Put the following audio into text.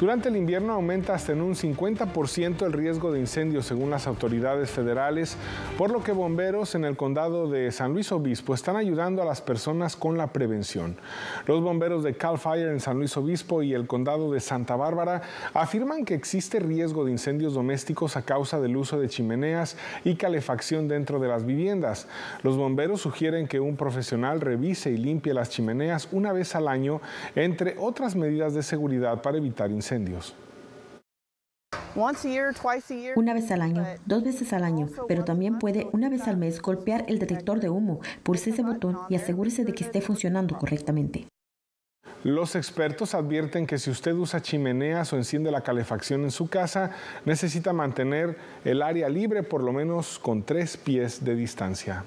Durante el invierno aumenta hasta en un 50% el riesgo de incendios según las autoridades federales, por lo que bomberos en el condado de San Luis Obispo están ayudando a las personas con la prevención. Los bomberos de Cal Fire en San Luis Obispo y el condado de Santa Bárbara afirman que existe riesgo de incendios domésticos a causa del uso de chimeneas y calefacción dentro de las viviendas. Los bomberos sugieren que un profesional revise y limpie las chimeneas una vez al año, entre otras medidas de seguridad para evitar incendios. Una vez al año, dos veces al año, pero también puede una vez al mes golpear el detector de humo, pulse ese botón y asegúrese de que esté funcionando correctamente. Los expertos advierten que si usted usa chimeneas o enciende la calefacción en su casa, necesita mantener el área libre por lo menos con tres pies de distancia.